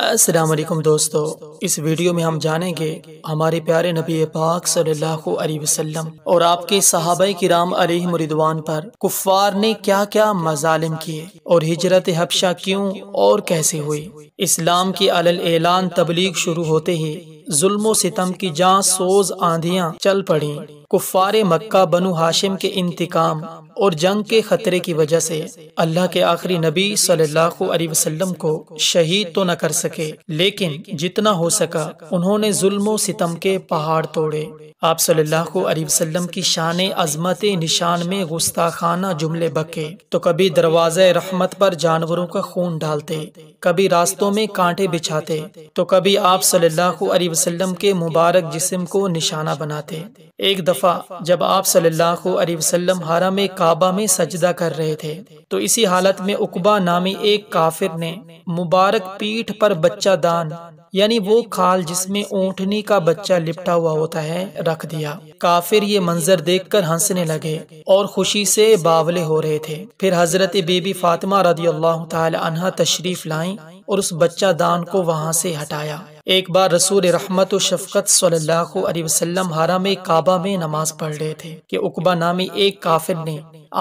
असलम दोस्तों इस वीडियो में हम जानेंगे हमारे प्यारे नबी पाक सल्लल्लाहु अलैहि वसल्लम और आपके सहाबा किराम मरिदवान पर कुफार ने क्या क्या मजालिम किए और हिजरत हबशा क्यों और कैसे हुई इस्लाम के अल ऐलान तबलीग शुरू होते ही जुल्म सितम की जहाँ सोज आंधियाँ चल पड़ी कुफार मक्का बनु हाशिम के इंतकाम और जंग के खतरे की वजह से अल्लाह के आखिरी नबी सल्लल्लाहु अलैहि वसल्लम को शहीद तो न कर सके लेकिन जितना हो सका उन्होंने जुल्म सितम के पहाड़ तोड़े आप सल्लल्लाहु अलैहि वसल्लम की शान अजमत निशान में गुस्ताखाना जुमले बके तो कभी दरवाजे रहमत पर जानवरों का खून डालते कभी रास्तों में कांटे बिछाते तो कभी आप सल्लल्लाहु अलैहि वसल्लम के मुबारक जिस्म को निशाना बनाते एक दफ़ा जब आप सल्लल्लाहु अलैहि वसल्लम हारा में काबा में सजदा कर रहे थे तो इसी हालत में उकबा नामी एक काफिर ने मुबारक पीठ पर बच्चा दान यानी वो खाल जिसमें ऊँटनी का बच्चा लिपटा हुआ होता है रख दिया काफिर ये मंजर देखकर हंसने लगे और खुशी से बावले हो रहे थे फिर हजरत बेबी फातिमा रदी अल्लाह तशरीफ लाई और उस बच्चा दान को वहाँ से हटाया एक बार रसूल रहमत शफकत सल्लल्लाहु अलैहि वसल्लम हराम काबा में नमाज पढ़ रहे थे कि उकबा नामी एक काफिर ने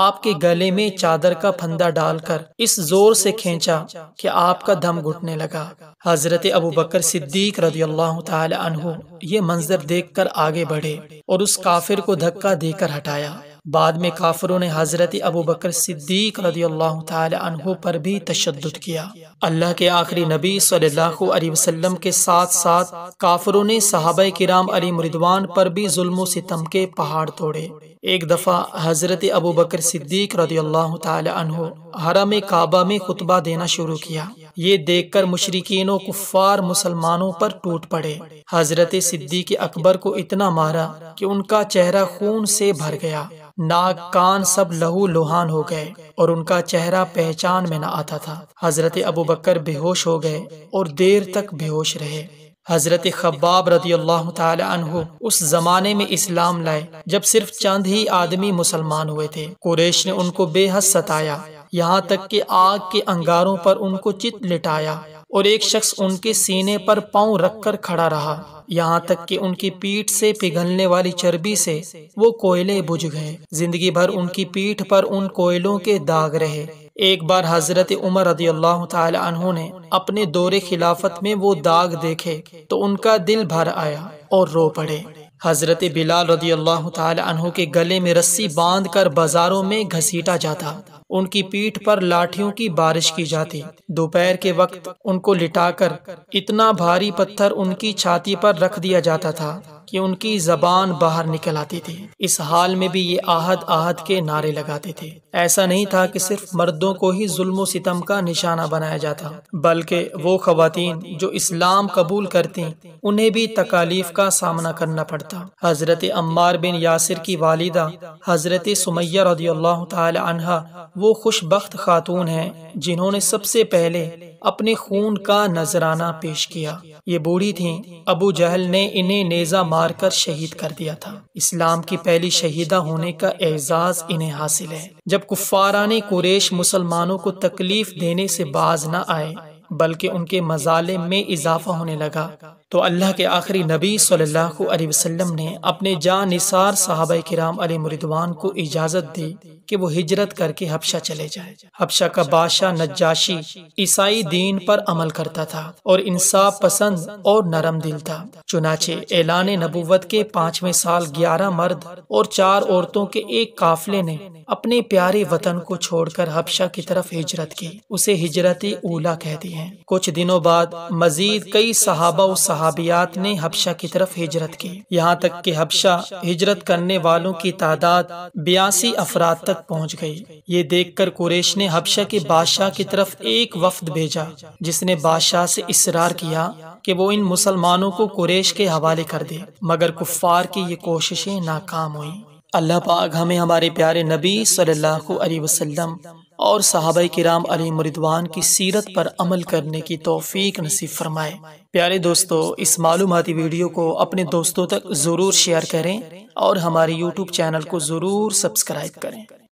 आपके गले में चादर का फंदा डालकर इस जोर से खींचा कि आपका दम घुटने लगा हजरत अबू बकर सिद्दीक रजी अल्लाह तहु ये मंजर देखकर आगे बढ़े और उस काफिर को धक्का देकर हटाया बाद में काफरों ने हज़रत अबू बकर सिद्दीक पर भी तशद किया अल्लाह के आखिरी नबी सल्लल्लाहु अलैहि वसल्लम के साथ साथ काफरों ने सहाबा किराम अली मुरिदवान पर भी जुल्म के पहाड़ तोड़े एक दफ़ा हज़रत अबू बकर सिद्दीक रदी अल्लाह तहो हरम काबा में खुतबा देना शुरू किया ये देख कर मुशरकिन कुफ़ार मुसलमानों पर टूट पड़े हज़रत सिद्दीक अकबर को इतना मारा कि उनका चेहरा खून से भर गया नाक कान सब लहू लुहान हो गए और उनका चेहरा पहचान में न आता था हजरत अबू बकर बेहोश हो गए और देर तक बेहोश रहे हज़रत खब्बाब रजी अल्लाह तु उस ज़माने में इस्लाम लाए जब सिर्फ चंद ही आदमी मुसलमान हुए थे कुरेश ने उनको बेहद सताया यहाँ तक कि आग के अंगारों पर उनको चित लिटाया और एक शख्स उनके सीने पर रख रखकर खड़ा रहा यहाँ तक कि उनकी पीठ से पिघलने वाली चर्बी से वो कोयले बुझ गए जिंदगी भर उनकी पीठ पर उन कोयलों के दाग रहे एक बार हज़रत उमर रजी अल्लाह ने अपने दौरे खिलाफत में वो दाग देखे तो उनका दिल भर आया और रो पड़े हज़रत बिलाल रजी अल्लाह तहों के गले में रस्सी बांध कर बाजारों में घसीटा जाता उनकी पीठ पर लाठियों की बारिश की जाती दोपहर के वक्त उनको लिटाकर इतना भारी पत्थर उनकी छाती पर रख दिया जाता था कि उनकी जबान बाहर निकल आती थी इस हाल में भी ये आहद आहद के नारे लगाते थे ऐसा नहीं था कि सिर्फ मर्दों को ही जुल्म सितम का निशाना बनाया जाता बल्कि वो खातन जो इस्लाम कबूल करती उन्हें भी तकालीफ का सामना करना पड़ता हजरत अम्मार बिन यासिर की वालिदा हजरत सुमैया रदी अल्लाह तहा वो खुशबक खातून है जिन्होंने सबसे पहले अपने खून का नजराना पेश किया ये बूढ़ी थी अबू जहल ने इन्हें नेजा मारकर शहीद कर दिया था इस्लाम की पहली शहीदा होने का एजाज इन्हें हासिल है जब कुफ्फारा ने कुरेश मुसलमानों को तकलीफ देने से बाज न आए बल्कि उनके मजाले में इजाफा होने लगा तो अल्लाह के आखिरी नबी सल्लल्लाहु अलैहि वसल्लम ने अपने जान जानिसार साहब कराम अली मुरिदवान को इजाज़त दी कि वो हिजरत करके हबशा चले जाए हबशा का बादशाह नजाशी ईसाई दीन पर अमल करता था और इंसाफ पसंद और नरम दिल था चुनाचे ऐलान नबूवत के पांचवें साल ग्यारह मर्द और चार औरतों के एक काफले ने अपने प्यारे वतन को छोड़कर हबशा की तरफ हिजरत की उसे हिजरत ऊला कहती है कुछ दिनों बाद मजीद कई सहाबा सहाबियात ने हबशा की तरफ हिजरत की यहाँ तक कि हबशा हिजरत करने वालों की तादाद बयासी अफराद तक पहुँच गई ये देख कर कुरेश ने हबशा के बादशाह की तरफ एक वफद भेजा जिसने बादशाह से इसरार किया कि वो इन मुसलमानों को कुरेश के हवाले कर दे मगर कुफार की ये कोशिशें नाकाम हुई अल्लाह पाक हमें हमारे प्यारे नबी सल्लल्लाहु अलैहि वसल्लम और सहाबा कराम अली मरिदवान की सीरत पर अमल करने की तोफ़ी नसीब फरमाए प्यारे दोस्तों इस मालूमती वीडियो को अपने दोस्तों तक ज़रूर शेयर करें और हमारे यूट्यूब चैनल को ज़रूर सब्सक्राइब करें